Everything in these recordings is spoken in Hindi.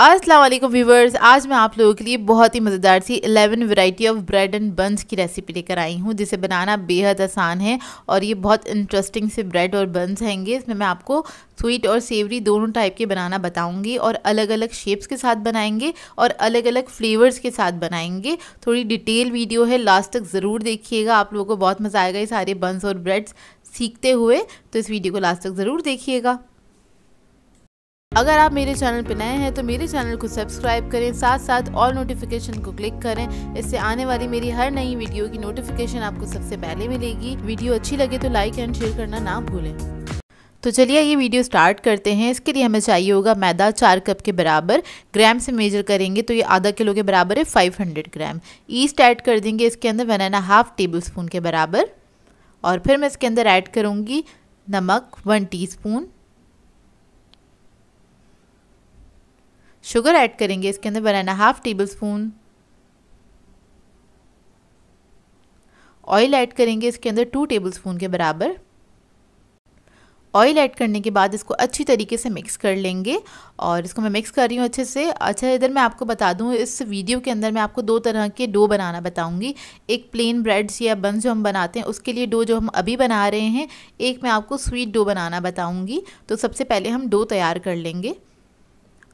असलम व्यूवर्स आज मैं आप लोगों के लिए बहुत ही मज़ेदार सी 11 variety of bread and buns की रेसिपी लेकर आई हूँ जिसे बनाना बेहद आसान है और ये बहुत इंटरेस्टिंग से ब्रेड और बन्स हैंगे इसमें मैं आपको स्वीट और सेवरी दोनों टाइप के बनाना बताऊँगी और अलग अलग शेप्स के साथ बनाएंगे और अलग अलग फ्लेवर्स के साथ बनाएंगे थोड़ी डिटेल वीडियो है लास्ट तक ज़रूर देखिएगा आप लोगों को बहुत मज़ा आएगा ये सारे बन्स और ब्रेड्स सीखते हुए तो इस वीडियो को लास्ट तक ज़रूर देखिएगा अगर आप मेरे चैनल पर नए हैं तो मेरे चैनल को सब्सक्राइब करें साथ साथ ऑल नोटिफिकेशन को क्लिक करें इससे आने वाली मेरी हर नई वीडियो की नोटिफिकेशन आपको सबसे पहले मिलेगी वीडियो अच्छी लगे तो लाइक एंड शेयर करना ना भूलें तो चलिए ये वीडियो स्टार्ट करते हैं इसके लिए हमें चाहिए होगा मैदा चार कप के बराबर ग्राम से मेजर करेंगे तो ये आधा किलो के बराबर है 500 ग्राम ईस्ट ऐड कर देंगे इसके अंदर one and half tablespoon के बराबर और फिर मैं इसके अंदर ऐड करूँगी नमक वन टीस्पून शुगर ऐड करेंगे इसके अंदर banana half tablespoon oil add करेंगे इसके अंदर टू टेबल स्पून के बराबर ऑयल ऐड करने के बाद इसको अच्छी तरीके से मिक्स कर लेंगे और इसको मैं मिक्स कर रही हूँ अच्छे से अच्छा इधर मैं आपको बता दूँ इस वीडियो के अंदर मैं आपको दो तरह के डो बनाना बताऊँगी एक प्लेन ब्रेड्स या बंस जो हम बनाते हैं उसके लिए डो जो हम अभी बना रहे हैं एक मैं आपको स्वीट डो बनाना बताऊँगी तो सबसे पहले हम डो तैयार कर लेंगे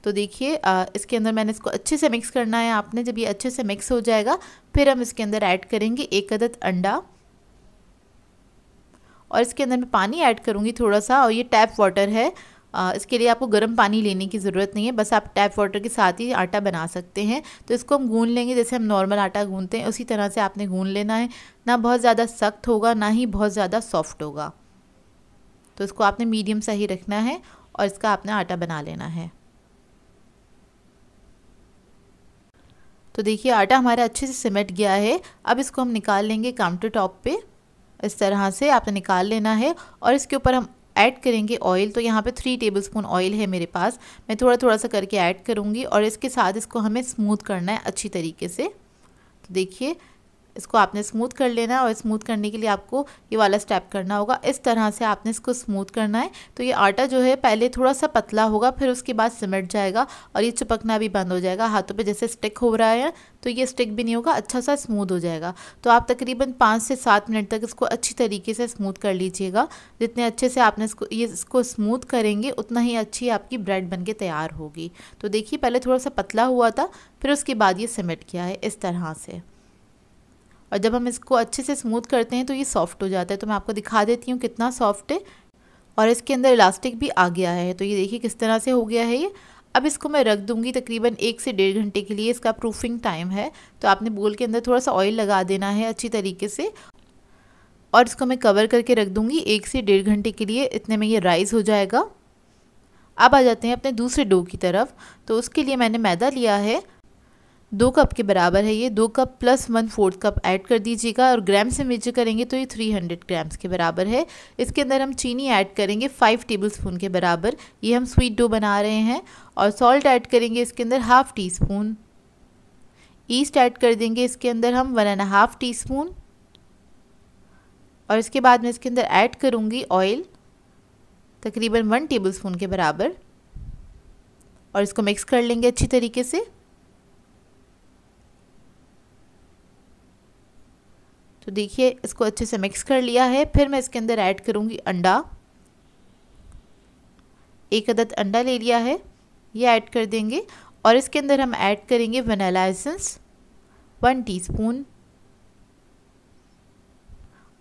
तो देखिए इसके अंदर मैंने इसको अच्छे से मिक्स करना है आपने जब ये अच्छे से मिक्स हो जाएगा फिर हम इसके अंदर ऐड करेंगे एक अदद अंडा और इसके अंदर मैं पानी ऐड करूँगी थोड़ा सा और ये टैप वाटर है इसके लिए आपको गर्म पानी लेने की ज़रूरत नहीं है बस आप टैप वाटर के साथ ही आटा बना सकते हैं तो इसको हम गून लेंगे जैसे हम नॉर्मल आटा गूनते हैं उसी तरह से आपने गून लेना है ना बहुत ज़्यादा सख्त होगा ना ही बहुत ज़्यादा सॉफ्ट होगा तो इसको आपने मीडियम सा ही रखना है और इसका आपने आटा बना लेना है तो देखिए आटा हमारा अच्छे से सिमट गया है अब इसको हम निकाल लेंगे काउंटर टॉप पर इस तरह से आपने निकाल लेना है और इसके ऊपर हम ऐड करेंगे ऑयल तो यहाँ पे थ्री टेबल स्पून ऑयल है मेरे पास मैं थोड़ा थोड़ा सा करके ऐड करूँगी और इसके साथ इसको हमें स्मूथ करना है अच्छी तरीके से तो देखिए इसको आपने स्मूथ कर लेना है और स्मूथ करने के लिए आपको ये वाला स्टेप करना होगा इस तरह से आपने इसको स्मूथ करना है तो ये आटा जो है पहले थोड़ा सा पतला होगा फिर उसके बाद सिमट जाएगा और ये चिपकना भी बंद हो जाएगा हाथों पर जैसे स्टिक हो रहा है तो ये स्टिक भी नहीं होगा अच्छा सा स्मूथ हो जाएगा तो आप तकरीबन पाँच से सात मिनट तक इसको अच्छी तरीके से स्मूथ कर लीजिएगा जितने अच्छे से आपने इसको ये इसको स्मूथ करेंगे उतना ही अच्छी आपकी ब्रेड बन के तैयार होगी तो देखिए पहले थोड़ा सा पतला हुआ था फिर उसके बाद ये सिमट गया है इस तरह से और जब हम इसको अच्छे से स्मूथ करते हैं तो ये सॉफ्ट हो जाता है तो मैं आपको दिखा देती हूँ कितना सॉफ्ट है और इसके अंदर इलास्टिक भी आ गया है तो ये देखिए किस तरह से हो गया है ये अब इसको मैं रख दूँगी तकरीबन एक से डेढ़ घंटे के लिए इसका प्रूफिंग टाइम है तो आपने बोल के अंदर थोड़ा सा ऑयल लगा देना है अच्छी तरीके से और इसको मैं कवर करके रख दूँगी एक से डेढ़ घंटे के लिए इतने में ये राइस हो जाएगा अब आ जाते हैं अपने दूसरे डो की तरफ तो उसके लिए मैंने मैदा लिया है दो कप के बराबर है ये दो cup plus one fourth cup add कर दीजिएगा और ग्राम से मेजर करेंगे तो ये थ्री हंड्रेड ग्राम्स के बराबर है इसके अंदर हम चीनी ऐड करेंगे फाइव टेबल स्पून के बराबर ये हम स्वीट डो बना रहे हैं और सॉल्ट ऐड करेंगे इसके अंदर half teaspoon yeast add कर देंगे इसके अंदर हम one and half teaspoon और इसके बाद मैं इसके अंदर ऐड करूँगी ऑयल तकरीबन वन टेबल स्पून के बराबर और इसको मिक्स कर लेंगे अच्छी तरीके से तो देखिए इसको अच्छे से मिक्स कर लिया है फिर मैं इसके अंदर ऐड करूँगी अंडा एक अदद अंडा ले लिया है ये ऐड कर देंगे और इसके अंदर हम ऐड करेंगे वनीला एसेंस वन टीस्पून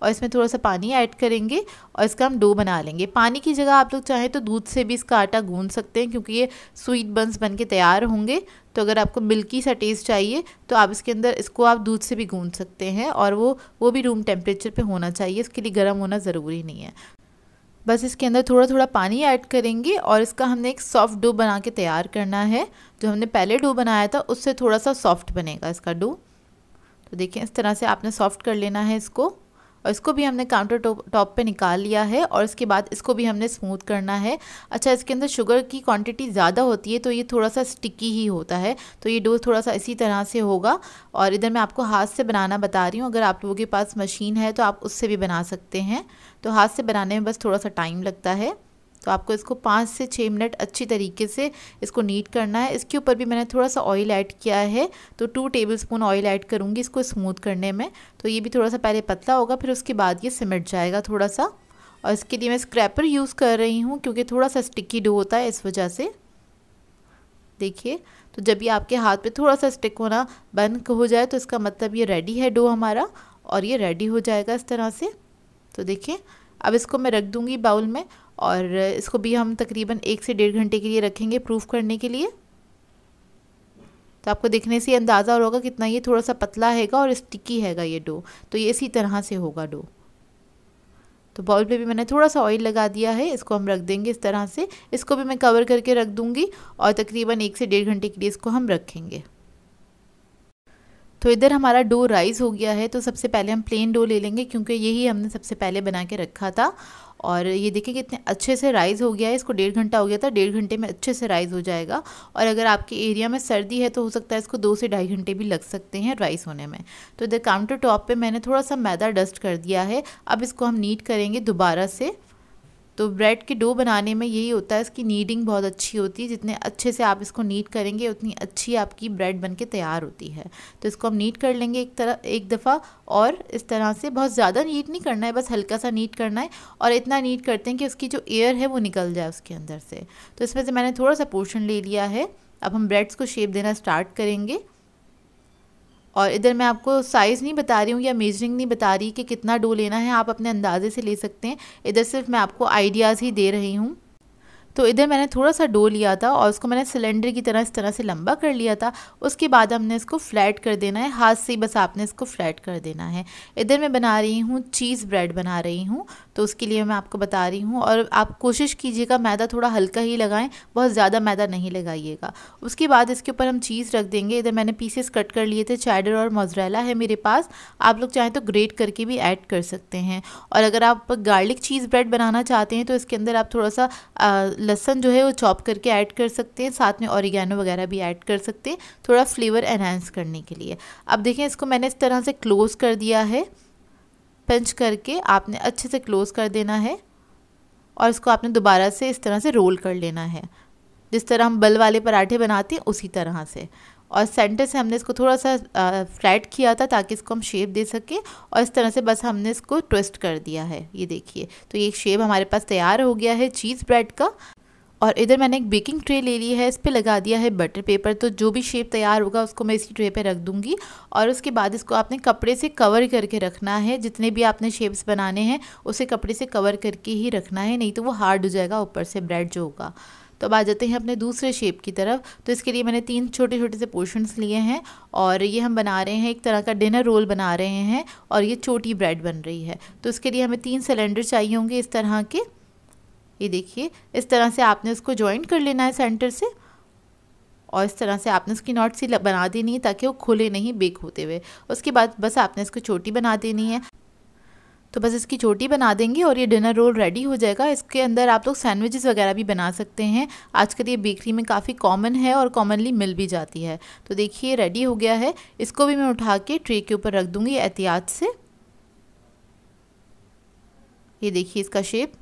और इसमें थोड़ा सा पानी ऐड करेंगे और इसका हम डो बना लेंगे पानी की जगह आप लोग चाहें तो दूध से भी इसका आटा गूंद सकते हैं क्योंकि ये स्वीट बंस बन के तैयार होंगे तो अगर आपको मिल्की सा टेस्ट चाहिए तो आप इसके अंदर इसको आप दूध से भी गूंद सकते हैं और वो वो भी रूम टेम्परेचर पर होना चाहिए इसके लिए गर्म होना ज़रूरी नहीं है बस इसके अंदर थोड़ा थोड़ा पानी ऐड करेंगे और इसका हमने एक सॉफ्ट डो बना के तैयार करना है जो हमने पहले डो बनाया था उससे थोड़ा सा सॉफ्ट बनेगा इसका डो तो देखिए इस तरह से आपने सॉफ्ट कर लेना है इसको और इसको भी हमने काउंटर टॉप पे निकाल लिया है और इसके बाद इसको भी हमने स्मूथ करना है अच्छा इसके अंदर शुगर की क्वांटिटी ज़्यादा होती है तो ये थोड़ा सा स्टिकी ही होता है तो ये डो थोड़ा सा इसी तरह से होगा और इधर मैं आपको हाथ से बनाना बता रही हूँ अगर आप लोगों के पास मशीन है तो आप उससे भी बना सकते हैं तो हाथ से बनाने में बस थोड़ा सा टाइम लगता है तो आपको इसको पाँच से छः मिनट अच्छी तरीके से इसको नीट करना है इसके ऊपर भी मैंने थोड़ा सा ऑयल ऐड किया है तो two tablespoon oil add करूँगी इसको स्मूथ करने में तो ये भी थोड़ा सा पहले पतला होगा फिर उसके बाद ये सिमट जाएगा थोड़ा सा और इसके लिए मैं स्क्रैपर यूज़ कर रही हूँ क्योंकि थोड़ा सा स्टिकी डो होता है इस वजह से देखिए तो जब ये आपके हाथ पे थोड़ा सा स्टिक होना बंद हो जाए तो इसका मतलब ये रेडी है डो हमारा और ये रेडी हो जाएगा इस तरह से तो देखिए अब इसको मैं रख दूँगी बाउल में और इसको भी हम तकरीबन एक से डेढ़ घंटे के लिए रखेंगे प्रूफ करने के लिए तो आपको देखने से अंदाज़ा और होगा कितना ये थोड़ा सा पतला हैगा और स्टिकी हैगा ये डो तो ये इसी तरह से होगा डो तो बॉल पे भी मैंने थोड़ा सा ऑयल लगा दिया है इसको हम रख देंगे इस तरह से इसको भी मैं कवर करके रख दूँगी और तकरीबन एक से डेढ़ घंटे के लिए इसको हम रखेंगे तो इधर हमारा डो राइज़ हो गया है तो सबसे पहले हम प्लेन डो ले लेंगे क्योंकि यही हमने सबसे पहले बना के रखा था और ये देखिए कितने अच्छे से राइज़ हो गया है इसको डेढ़ घंटा हो गया था डेढ़ घंटे में अच्छे से राइज़ हो जाएगा और अगर आपके एरिया में सर्दी है तो हो सकता है इसको दो से ढाई घंटे भी लग सकते हैं राइस होने में तो इधर काउंटर टॉप पर मैंने थोड़ा सा मैदा डस्ट कर दिया है अब इसको हम नीट करेंगे दोबारा से तो ब्रेड के डो बनाने में यही होता है इसकी नीडिंग बहुत अच्छी होती है जितने अच्छे से आप इसको नीट करेंगे उतनी अच्छी आपकी ब्रेड बन के तैयार होती है तो इसको हम नीट कर लेंगे एक तरह एक दफ़ा और इस तरह से बहुत ज़्यादा नीट नहीं करना है बस हल्का सा नीट करना है और इतना नीट करते हैं कि उसकी जो एयर है वो निकल जाए उसके अंदर से तो इसमें से मैंने थोड़ा सा पोर्शन ले लिया है अब हम ब्रेड्स को शेप देना स्टार्ट करेंगे और इधर मैं आपको साइज़ नहीं बता रही हूँ या मेजरिंग नहीं बता रही कि कितना डो लेना है आप अपने अंदाजे से ले सकते हैं इधर सिर्फ मैं आपको आइडियाज़ ही दे रही हूँ तो इधर मैंने थोड़ा सा डो लिया था और उसको मैंने सिलेंडर की तरह इस तरह से लंबा कर लिया था उसके बाद हमने इसको फ्लैट कर देना है हाथ से ही बस आपने इसको फ्लैट कर देना है इधर मैं बना रही हूँ चीज़ ब्रेड बना रही हूँ तो उसके लिए मैं आपको बता रही हूँ और आप कोशिश कीजिएगा मैदा थोड़ा हल्का ही लगाएं बहुत ज़्यादा मैदा नहीं लगाइएगा उसके बाद इसके ऊपर हम चीज़ रख देंगे इधर मैंने पीसेस कट कर लिए थे चैडर और मोजरेला है मेरे पास आप लोग चाहें तो ग्रेट करके भी ऐड कर सकते हैं और अगर आप गार्लिक चीज़ ब्रेड बनाना चाहते हैं तो इसके अंदर आप थोड़ा सा लहसन जो है वो चॉप करके ऐड कर सकते हैं साथ में औरिगैनो वगैरह भी ऐड कर सकते हैं थोड़ा फ्लेवर एनहेंस करने के लिए अब देखें इसको मैंने इस तरह से क्लोज़ कर दिया है पंच करके आपने अच्छे से क्लोज़ कर देना है और इसको आपने दोबारा से इस तरह से रोल कर लेना है जिस तरह हम बल वाले पराठे बनाते हैं उसी तरह से और सेंटर से हमने इसको थोड़ा सा फ्लैट किया था ताकि इसको हम शेप दे सकें और इस तरह से बस हमने इसको ट्विस्ट कर दिया है ये देखिए तो ये शेप हमारे पास तैयार हो गया है चीज़ ब्रेड का और इधर मैंने एक बेकिंग ट्रे ले ली है इस पर लगा दिया है बटर पेपर तो जो भी शेप तैयार होगा उसको मैं इसी ट्रे पे रख दूंगी और उसके बाद इसको आपने कपड़े से कवर करके रखना है जितने भी आपने शेप्स बनाने हैं उसे कपड़े से कवर करके ही रखना है नहीं तो वो हार्ड हो जाएगा ऊपर से ब्रेड जो होगा तो अब आ जाते हैं अपने दूसरे शेप की तरफ तो इसके लिए मैंने तीन छोटे छोटे से पोर्शंस लिए हैं और ये हम बना रहे हैं एक तरह का डिनर रोल बना रहे हैं और ये छोटी ब्रेड बन रही है तो इसके लिए हमें तीन सिलेंडर चाहिए होंगे इस तरह के ये देखिए इस तरह से आपने उसको ज्वाइन कर लेना है सेंटर से और इस तरह से आपने उसकी नॉट सी बना देनी है ताकि वो खुले नहीं बेक होते हुए उसके बाद बस आपने इसको छोटी बना देनी है तो बस इसकी छोटी बना देंगे और ये डिनर रोल रेडी हो जाएगा इसके अंदर आप लोग सैंडविचेस वगैरह भी बना सकते हैं आजकल ये बेकरी में काफ़ी कॉमन है और कॉमनली मिल भी जाती है तो देखिए रेडी हो गया है इसको भी मैं उठा के ट्रे के ऊपर रख दूँगी एहतियात से ये देखिए इसका शेप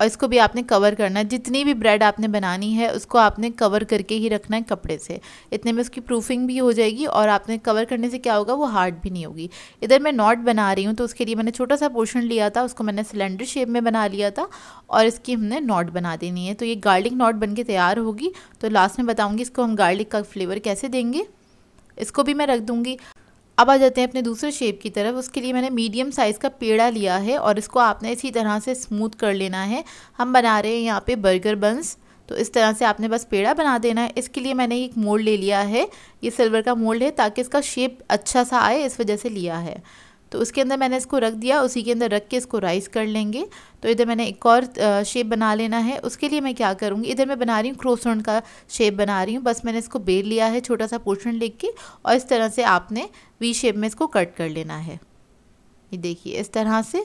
और इसको भी आपने कवर करना है जितनी भी ब्रेड आपने बनानी है उसको आपने कवर करके ही रखना है कपड़े से इतने में उसकी प्रूफिंग भी हो जाएगी और आपने कवर करने से क्या होगा वो हार्ड भी नहीं होगी इधर मैं नॉट बना रही हूँ तो उसके लिए मैंने छोटा सा पोर्शन लिया था उसको मैंने सिलेंडर शेप में बना लिया था और इसकी हमने नॉट बना देनी है तो ये गार्लिक नॉट बन के तैयार होगी तो लास्ट में बताऊँगी इसको हम गार्लिक का फ्लेवर कैसे देंगे इसको भी मैं रख दूँगी अब आ जाते हैं अपने दूसरे शेप की तरफ उसके लिए मैंने मीडियम साइज़ का पेड़ा लिया है और इसको आपने इसी तरह से स्मूथ कर लेना है हम बना रहे हैं यहाँ पे बर्गर बंस तो इस तरह से आपने बस पेड़ा बना देना है इसके लिए मैंने एक मोल्ड ले लिया है ये सिल्वर का मोल्ड है ताकि इसका शेप अच्छा सा आए इस वजह से लिया है तो उसके अंदर मैंने इसको रख दिया उसी के अंदर रख के इसको राइस कर लेंगे तो इधर मैंने एक और शेप बना लेना है उसके लिए मैं क्या करूँगी इधर मैं बना रही हूँ क्रोसन का शेप बना रही हूँ बस मैंने इसको बेल लिया है छोटा सा पोर्शन के और इस तरह से आपने वी शेप में इसको कट कर लेना है ये देखिए इस तरह से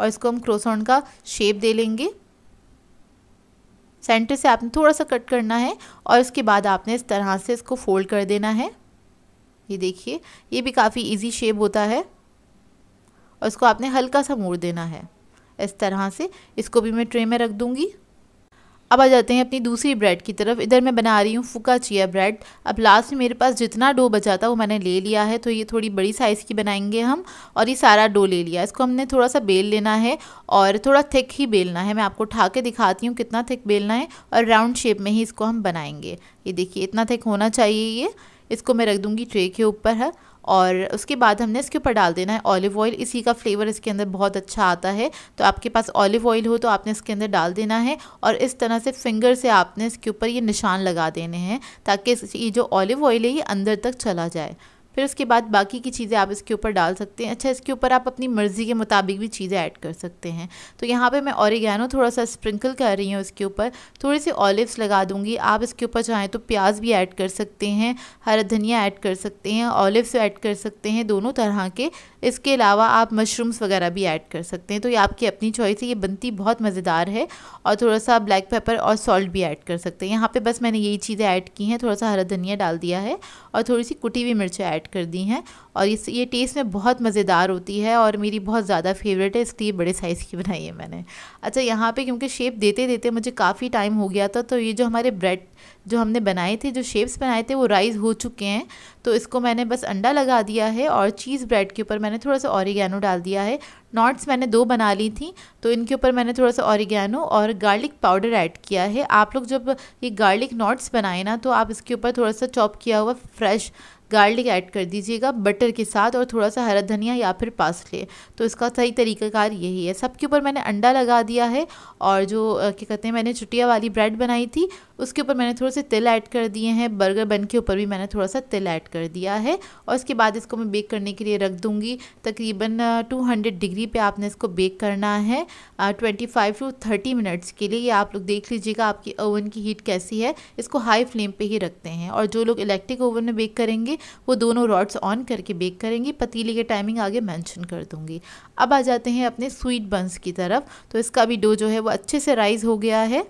और इसको हम क्रोसोन का शेप दे लेंगे सेंटर से आपने थोड़ा सा कट करना है और उसके बाद आपने इस तरह से इसको फोल्ड कर देना है ये देखिए ये भी काफ़ी इजी शेप होता है और इसको आपने हल्का सा मोड़ देना है इस तरह से इसको भी मैं ट्रे में रख दूँगी अब आ जाते हैं अपनी दूसरी ब्रेड की तरफ इधर मैं बना रही हूँ फुका चिया ब्रेड अब लास्ट में मेरे पास जितना डो बचा था वो मैंने ले लिया है तो ये थोड़ी बड़ी साइज़ की बनाएंगे हम और ये सारा डो ले लिया इसको हमने थोड़ा सा बेल लेना है और थोड़ा थिक ही बेलना है मैं आपको उठा के दिखाती हूँ कितना थिक बेलना है और राउंड शेप में ही इसको हम बनाएंगे ये देखिए इतना थिक होना चाहिए ये इसको मैं रख दूँगी ट्रे के ऊपर है और उसके बाद हमने इसके ऊपर डाल देना है ऑलिव ऑयल इसी का फ्लेवर इसके अंदर बहुत अच्छा आता है तो आपके पास ऑलिव ऑयल हो तो आपने इसके अंदर डाल देना है और इस तरह से फिंगर से आपने इसके ऊपर ये निशान लगा देने हैं ताकि ये जो ऑलिव ऑयल है ये अंदर तक चला जाए फिर उसके बाद बाकी की चीज़ें आप इसके ऊपर डाल सकते हैं अच्छा इसके ऊपर आप अपनी मर्ज़ी के मुताबिक भी चीज़ें ऐड कर सकते हैं तो यहाँ पे मैं औरगैनो थोड़ा सा स्प्रिंकल कर रही हूँ इसके ऊपर थोड़ी सी ऑलिव्स लगा दूँगी आप इसके ऊपर चाहें तो प्याज भी ऐड कर सकते हैं हरा धनिया ऐड कर सकते हैं ऑलिव्स ऐड कर सकते हैं दोनों तरह के इसके अलावा आप मशरूम्स वगैरह भी ऐड कर सकते हैं तो ये आपकी अपनी चॉइस है ये बनती बहुत मज़ेदार है और थोड़ा सा ब्लैक पेपर और सॉल्ट भी ऐड कर सकते हैं यहाँ पर बस मैंने यही चीज़ें ऐड की हैं थोड़ा सा हरा धनिया डाल दिया है और थोड़ी सी कुटी हुई मिर्चें ऐड कर दी हैं और इस ये टेस्ट में बहुत मज़ेदार होती है और मेरी बहुत ज़्यादा फेवरेट है इसलिए बड़े साइज़ की बनाई है मैंने अच्छा यहाँ पे क्योंकि शेप देते देते मुझे काफ़ी टाइम हो गया था तो ये जो हमारे ब्रेड जो हमने बनाए थे जो शेप्स बनाए थे वो राइज हो चुके हैं तो इसको मैंने बस अंडा लगा दिया है और चीज़ ब्रेड के ऊपर मैंने थोड़ा सा औरिगैनो डाल दिया है नॉट्स मैंने दो बना ली थी तो इनके ऊपर मैंने थोड़ा सा औरिगैनो और गार्लिक पाउडर ऐड किया है आप लोग जब ये गार्लिक नॉट्स बनाए ना तो आप इसके ऊपर थोड़ा सा चॉप किया हुआ फ्रेश गार्लिक ऐड कर दीजिएगा बटर के साथ और थोड़ा सा हरा धनिया या फिर पासले तो इसका सही तरीकाकार यही है सबके ऊपर मैंने अंडा लगा दिया है और जो क्या कहते हैं मैंने चुटिया वाली ब्रेड बनाई थी उसके ऊपर मैंने थोड़े से तिल ऐड कर दिए हैं बर्गर बन के ऊपर भी मैंने थोड़ा सा तिल ऐड कर दिया है और उसके बाद इसको मैं बेक करने के लिए रख दूँगी तकरीबन 200 डिग्री पे आपने इसको बेक करना है 25 टू 30 मिनट्स के लिए ये आप लोग देख लीजिएगा आपकी ओवन की हीट कैसी है इसको हाई फ्लेम पर ही रखते हैं और जो लोग इलेक्ट्रिक ओवन में बेक करेंगे वो दोनों रॉड्स ऑन करके बेक करेंगे पतीली के टाइमिंग आगे मैंशन कर दूँगी अब आ जाते हैं अपने स्वीट बंस की तरफ तो इसका भी डो जो है वो अच्छे से राइज़ हो गया है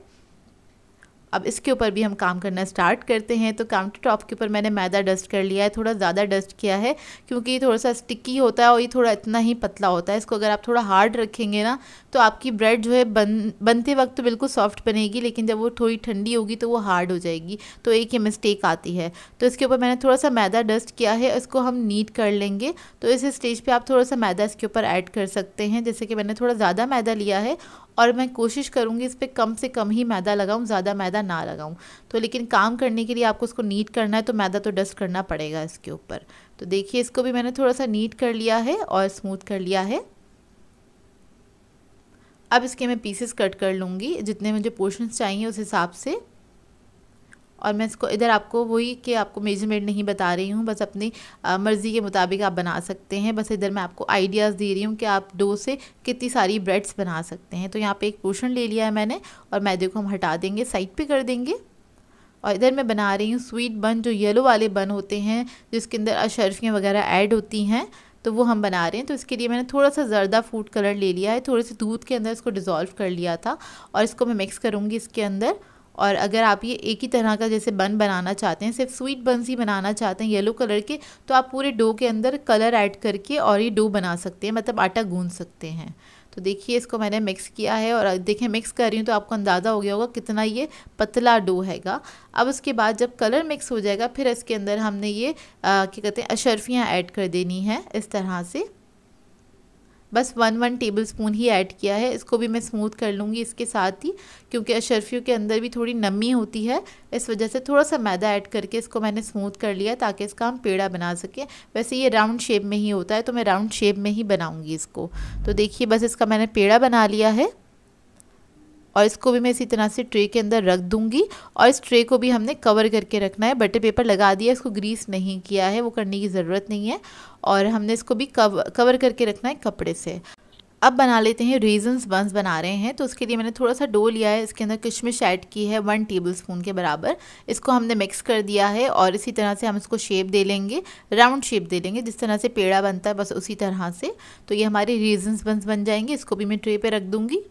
अब इसके ऊपर भी हम काम करना स्टार्ट करते हैं तो काउंटर टॉप के ऊपर मैंने मैदा डस्ट कर लिया है थोड़ा ज़्यादा डस्ट किया है क्योंकि ये थोड़ा सा स्टिकी होता है और ये थोड़ा इतना ही पतला होता है इसको अगर आप थोड़ा हार्ड रखेंगे ना तो आपकी ब्रेड जो है बन बनते वक्त तो बिल्कुल सॉफ्ट बनेगी लेकिन जब वो थोड़ी ठंडी होगी तो वो हार्ड हो जाएगी तो एक ये मिस्टेक आती है तो इसके ऊपर मैंने थोड़ा सा मैदा डस्ट किया है इसको हम नीट कर लेंगे तो इस स्टेज पर आप थोड़ा सा मैदा इसके ऊपर ऐड कर सकते हैं जैसे कि मैंने थोड़ा ज़्यादा मैदा लिया है और मैं कोशिश करूँगी इस पर कम से कम ही मैदा लगाऊँ ज़्यादा मैदा ना लगाऊँ तो लेकिन काम करने के लिए आपको इसको नीट करना है तो मैदा तो डस्ट करना पड़ेगा इसके ऊपर तो देखिए इसको भी मैंने थोड़ा सा नीट कर लिया है और स्मूथ कर लिया है अब इसके मैं पीसेस कट कर लूँगी जितने मुझे पोर्शंस चाहिए उस हिसाब से और मैं इसको इधर आपको वही कि आपको मेजरमेंट नहीं बता रही हूँ बस अपनी मर्ज़ी के मुताबिक आप बना सकते हैं बस इधर मैं आपको आइडियाज़ दे रही हूँ कि आप डो से कितनी सारी ब्रेड्स बना सकते हैं तो यहाँ पे एक पोर्शन ले लिया है मैंने और मैदे को हम हटा देंगे साइड पे कर देंगे और इधर मैं बना रही हूँ स्वीट बन जो येलो वाले बन होते हैं जिसके अंदर अशरफियाँ वगैरह ऐड होती हैं तो वो हम बना रहे हैं तो इसके लिए मैंने थोड़ा सा ज़रदा फूड कलर ले लिया है थोड़े से दूध के अंदर इसको डिज़ोल्व कर लिया था और इसको मैं मिक्स करूँगी इसके अंदर और अगर आप ये एक ही तरह का जैसे बन बनाना चाहते हैं सिर्फ स्वीट बंस ही बनाना चाहते हैं येलो कलर के तो आप पूरे डो के अंदर कलर ऐड करके और ये डो बना सकते हैं मतलब आटा गूंद सकते हैं तो देखिए इसको मैंने मिक्स किया है और देखिए मिक्स कर रही हूँ तो आपको अंदाज़ा हो गया होगा कितना ये पतला डो हैगा अब उसके बाद जब कलर मिक्स हो जाएगा फिर इसके अंदर हमने ये क्या कहते हैं अशरफियाँ ऐड कर देनी है इस तरह से बस वन वन टेबल स्पून ही ऐड किया है इसको भी मैं स्मूथ कर लूँगी इसके साथ ही क्योंकि अशरफियों के अंदर भी थोड़ी नमी होती है इस वजह से थोड़ा सा मैदा ऐड करके इसको मैंने स्मूथ कर लिया ताकि इसका हम पेड़ा बना सकें वैसे ये राउंड शेप में ही होता है तो मैं राउंड शेप में ही बनाऊँगी इसको तो देखिए बस इसका मैंने पेड़ा बना लिया है और इसको भी मैं इसी तरह से ट्रे के अंदर रख दूंगी और इस ट्रे को भी हमने कवर करके रखना है बटर पेपर लगा दिया इसको ग्रीस नहीं किया है वो करने की ज़रूरत नहीं है और हमने इसको भी कवर कवर करके रखना है कपड़े से अब बना लेते हैं रेजन्स बंस बना रहे हैं तो उसके लिए मैंने थोड़ा सा डो लिया है इसके अंदर किशमिश ऐड की है वन टेबल स्पून के बराबर इसको हमने मिक्स कर दिया है और इसी तरह से हम इसको शेप दे लेंगे राउंड शेप दे लेंगे जिस तरह से पेड़ा बनता है बस उसी तरह से तो ये हमारे रेजन्स बंस बन जाएंगे इसको भी मैं ट्रे पर रख दूँगी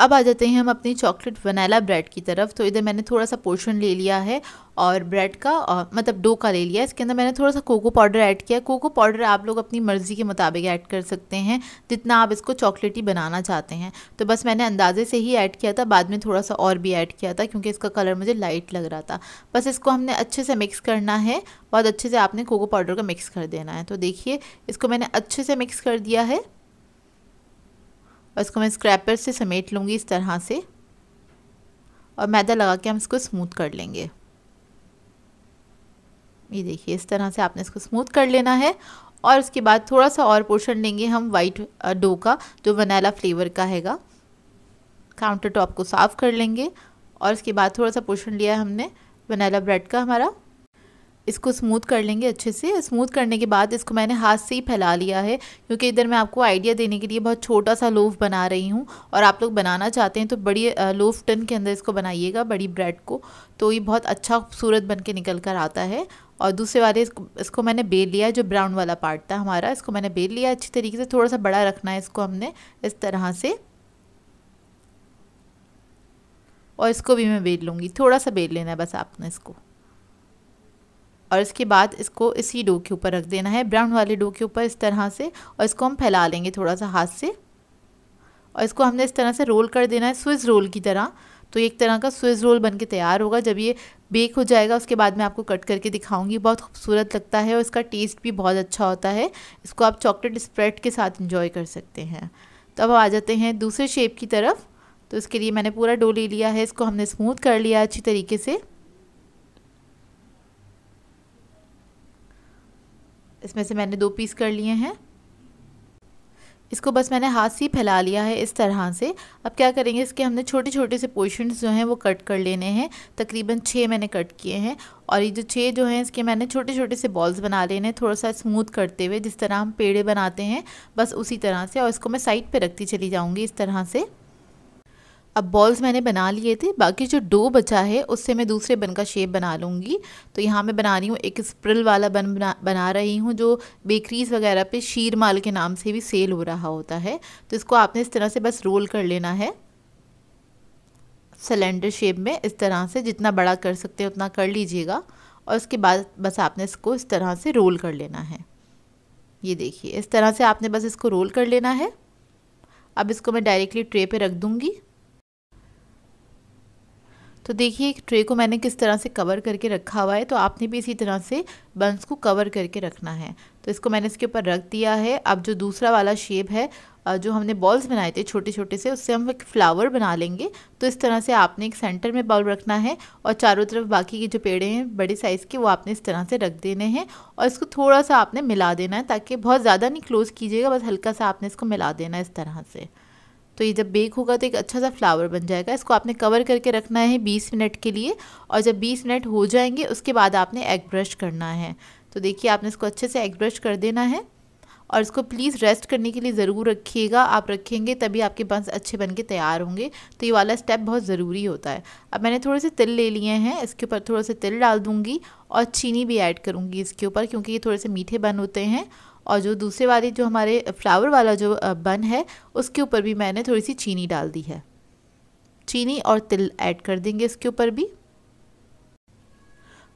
अब आ जाते हैं हम अपनी चॉकलेट वनीला ब्रेड की तरफ तो इधर मैंने थोड़ा सा पोर्शन ले लिया है और ब्रेड का और मतलब डो का ले लिया इसके अंदर मैंने थोड़ा सा कोको पाउडर ऐड किया कोको पाउडर आप लोग अपनी मर्ज़ी के मुताबिक ऐड कर सकते हैं जितना आप इसको चॉकलेटी बनाना चाहते हैं तो बस मैंने अंदाजे से ही ऐड किया था बाद में थोड़ा सा और भी ऐड किया था क्योंकि इसका कलर मुझे लाइट लग रहा था बस इसको हमने अच्छे से मिक्स करना है बहुत अच्छे से आपने कोको पाउडर का मिक्स कर देना है तो देखिए इसको मैंने अच्छे से मिक्स कर दिया है और इसको मैं स्क्रैपर से समेट लूँगी इस तरह से और मैदा लगा के हम इसको स्मूथ कर लेंगे ये देखिए इस तरह से आपने इसको स्मूथ कर लेना है और उसके बाद थोड़ा सा और पोर्शन लेंगे हम वाइट डो का जो वनीला फ्लेवर का हैगा काउंटर टॉप को साफ़ कर लेंगे और उसके बाद थोड़ा सा पोर्शन लिया हमने वनीला ब्रेड का हमारा इसको स्मूथ कर लेंगे अच्छे से स्मूथ करने के बाद इसको मैंने हाथ से ही फैला लिया है क्योंकि इधर मैं आपको आइडिया देने के लिए बहुत छोटा सा लोफ बना रही हूँ और आप लोग बनाना चाहते हैं तो बड़ी लोफ टन के अंदर इसको बनाइएगा बड़ी ब्रेड को तो ये बहुत अच्छा खूबसूरत बन के निकल कर आता है और दूसरे वाले इसको, इसको मैंने बेल लिया जो ब्राउन वाला पार्ट था हमारा इसको मैंने बेल लिया अच्छी तरीके से थोड़ा सा बड़ा रखना है इसको हमने इस तरह से और इसको भी मैं बेल लूँगी थोड़ा सा बेल लेना है बस आपने इसको और इसके बाद इसको इसी डो के ऊपर रख देना है ब्राउन वाले डो के ऊपर इस तरह से और इसको हम फैला लेंगे थोड़ा सा हाथ से और इसको हमने इस तरह से रोल कर देना है स्विस रोल की तरह तो एक तरह का स्विस रोल बन के तैयार होगा जब ये बेक हो जाएगा उसके बाद मैं आपको कट करके दिखाऊंगी बहुत खूबसूरत लगता है और इसका टेस्ट भी बहुत अच्छा होता है इसको आप चॉकलेट स्प्रेड के साथ इंजॉय कर सकते हैं तो अब आ जाते हैं दूसरे शेप की तरफ तो इसके लिए मैंने पूरा डो ले लिया है इसको हमने स्मूथ कर लिया अच्छी तरीके से इसमें से मैंने दो पीस कर लिए हैं इसको बस मैंने हाथ से ही फैला लिया है इस तरह से अब क्या करेंगे इसके हमने छोटे छोटे से पोर्शंस जो हैं वो कट कर लेने हैं तकरीबन छः मैंने कट किए हैं और ये जो छः जो हैं इसके मैंने छोटे छोटे से बॉल्स बना लेने हैं थोड़ा सा स्मूथ करते हुए जिस तरह हम पेड़े बनाते हैं बस उसी तरह से और इसको मैं साइड पर रखती चली जाऊँगी इस तरह से अब बॉल्स मैंने बना लिए थे बाकी जो डो बचा है उससे मैं दूसरे बन का शेप बना लूँगी तो यहाँ मैं बना रही हूँ एक स्प्रिल वाला बन बना बना रही हूँ जो बेकरीज़ वगैरह पे शीर माल के नाम से भी सेल हो रहा होता है तो इसको आपने इस तरह से बस रोल कर लेना है सिलेंडर शेप में इस तरह से जितना बड़ा कर सकते हैं उतना कर लीजिएगा और उसके बाद बस आपने इसको इस तरह से रोल कर लेना है ये देखिए इस तरह से आपने बस इसको रोल कर लेना है अब इसको मैं डायरेक्टली ट्रे पे रख दूँगी तो देखिए एक ट्रे को मैंने किस तरह से कवर करके रखा हुआ है तो आपने भी इसी तरह से बंस को कवर करके रखना है तो इसको मैंने इसके ऊपर रख दिया है अब जो दूसरा वाला शेप है जो हमने बॉल्स बनाए थे छोटे छोटे से उससे हम एक फ्लावर बना लेंगे तो इस तरह से आपने एक सेंटर में बॉल रखना है और चारों तरफ बाकी के जो पेड़े हैं बड़े साइज़ के वो आपने इस तरह से रख देने हैं और इसको थोड़ा सा आपने मिला देना है ताकि बहुत ज़्यादा नहीं क्लोज़ कीजिएगा बस हल्का सा आपने इसको मिला देना है इस तरह से तो ये जब बेक होगा तो एक अच्छा सा फ्लावर बन जाएगा इसको आपने कवर करके रखना है 20 मिनट के लिए और जब 20 मिनट हो जाएंगे उसके बाद आपने एग ब्रश करना है तो देखिए आपने इसको अच्छे से एग ब्रश कर देना है और इसको प्लीज़ रेस्ट करने के लिए ज़रूर रखिएगा आप रखेंगे तभी आपके बंस अच्छे बन के तैयार होंगे तो ये वाला स्टेप बहुत ज़रूरी होता है अब मैंने थोड़े से तिल ले लिए हैं इसके ऊपर थोड़ा सा तिल डाल दूँगी और चीनी भी ऐड करूँगी इसके ऊपर क्योंकि ये थोड़े से मीठे बन होते हैं और जो दूसरे वाली जो हमारे फ्लावर वाला जो बन है उसके ऊपर भी मैंने थोड़ी सी चीनी डाल दी है चीनी और तिल ऐड कर देंगे इसके ऊपर भी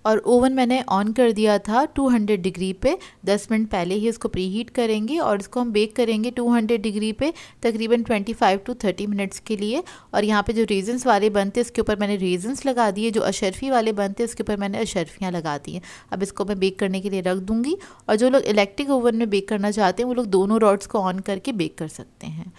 और ओवन मैंने ऑन कर दिया था 200 डिग्री पे 10 मिनट पहले ही इसको प्री हीट करेंगे और इसको हम बेक करेंगे 200 डिग्री पे तकरीबन 25 टू 30 मिनट्स के लिए और यहाँ पे जो रीजन्स वाले बनते इसके ऊपर मैंने रीजन्स लगा दिए जो अशरफी वाले बनते इसके ऊपर मैंने अशरफियाँ लगा दी हैं अब इसको मैं बेक करने के लिए रख दूँगी और जो लोग इलेक्ट्रिक ओवन में बेक करना चाहते हैं वो लोग दोनों रॉड्स को ऑन करके बेक कर सकते हैं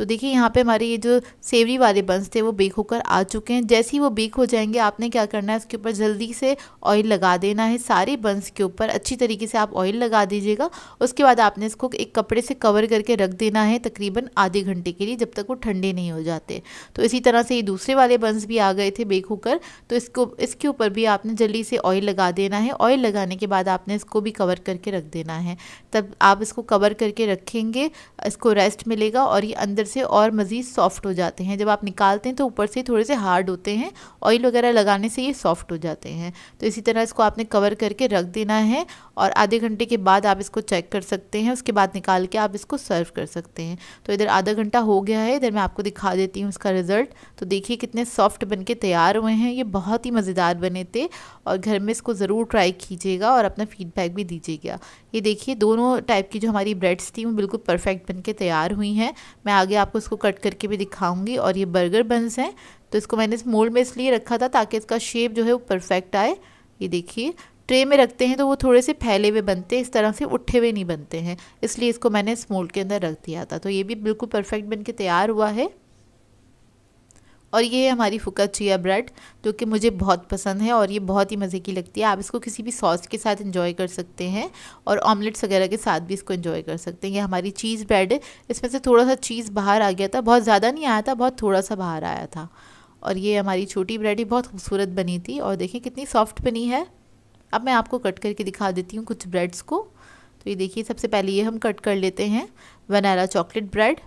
तो देखिए यहाँ पे हमारे ये जो सेवरी वाले बंस थे वो बेक होकर आ चुके हैं जैसे ही वो बेक हो जाएंगे आपने क्या करना है उसके ऊपर जल्दी से ऑयल लगा देना है सारे बंस के ऊपर अच्छी तरीके से आप ऑयल लगा दीजिएगा उसके बाद आपने इसको एक कपड़े से कवर करके रख देना है तकरीबन आधे घंटे के लिए जब तक वो ठंडे नहीं हो जाते तो इसी तरह से ये दूसरे वाले बंस भी आ गए थे बेक होकर तो इसको इसके ऊपर भी आपने जल्दी से ऑयल लगा देना है ऑयल लगाने के बाद आपने इसको भी कवर करके रख देना है तब आप इसको कवर करके रखेंगे इसको रेस्ट मिलेगा और ये अंदर से और मज़ीद सॉफ़्ट हो जाते हैं जब आप निकालते हैं तो ऊपर से थोड़े से हार्ड होते हैं ऑयल वगैरह लगाने से ये सॉफ़्ट हो जाते हैं तो इसी तरह इसको आपने कवर करके रख देना है और आधे घंटे के बाद आप इसको चेक कर सकते हैं उसके बाद निकाल के आप इसको सर्व कर सकते हैं तो इधर आधा घंटा हो गया है इधर मैं आपको दिखा देती हूँ उसका रिज़ल्ट तो देखिए कितने सॉफ्ट बन के तैयार हुए हैं ये बहुत ही मज़ेदार बने थे और घर में इसको ज़रूर ट्राई कीजिएगा और अपना फीडबैक भी दीजिएगा ये देखिए दोनों टाइप की जो हमारी ब्रेड्स थी वो बिल्कुल परफेक्ट बन के तैयार हुई हैं मैं आगे आपको इसको कट करके भी दिखाऊंगी और ये बर्गर बंस हैं तो इसको मैंने इस मोल्ड में इसलिए रखा था ताकि इसका शेप जो है वो परफेक्ट आए ये देखिए ट्रे में रखते हैं तो वो थोड़े से फैले हुए बनते हैं इस तरह से उठे हुए नहीं बनते हैं इसलिए इसको मैंने इस मोल्ड के अंदर रख दिया था तो ये भी बिल्कुल परफेक्ट बन के तैयार हुआ है और ये है हमारी फुका चिया ब्रेड जो कि मुझे बहुत पसंद है और ये बहुत ही मज़े की लगती है आप इसको किसी भी सॉस के साथ इंजॉय कर सकते हैं और ऑमलेट्स वगैरह के साथ भी इसको इंजॉय कर सकते हैं ये हमारी चीज़ ब्रेड है इसमें से थोड़ा सा चीज़ बाहर आ गया था बहुत ज़्यादा नहीं आया था बहुत थोड़ा सा बाहर आया था और ये हमारी छोटी ब्रेड ही बहुत खूबसूरत बनी थी और देखें कितनी सॉफ्ट बनी है अब मैं आपको कट करके दिखा देती हूँ कुछ ब्रेड्स को तो ये देखिए सबसे पहले ये हम कट कर लेते हैं वनैला चॉकलेट ब्रेड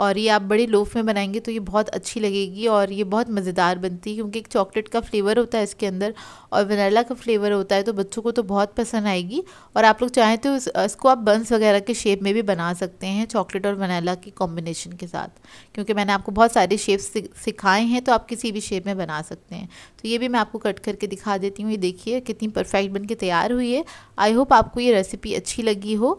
और ये आप बड़े लोफ में बनाएंगे तो ये बहुत अच्छी लगेगी और ये बहुत मज़ेदार बनती है क्योंकि एक चॉकलेट का फ्लेवर होता है इसके अंदर और वनीला का फ्लेवर होता है तो बच्चों को तो बहुत पसंद आएगी और आप लोग चाहें तो इसको आप बंस वगैरह के शेप में भी बना सकते हैं चॉकलेट और वनीला की कॉम्बिनेशन के साथ क्योंकि मैंने आपको बहुत सारे शेप्स सिखाए हैं तो आप किसी भी शेप में बना सकते हैं तो ये भी मैं आपको कट करके दिखा देती हूँ ये देखिए कितनी परफेक्ट बन के तैयार हुई है आई होप आपको ये रेसिपी अच्छी लगी हो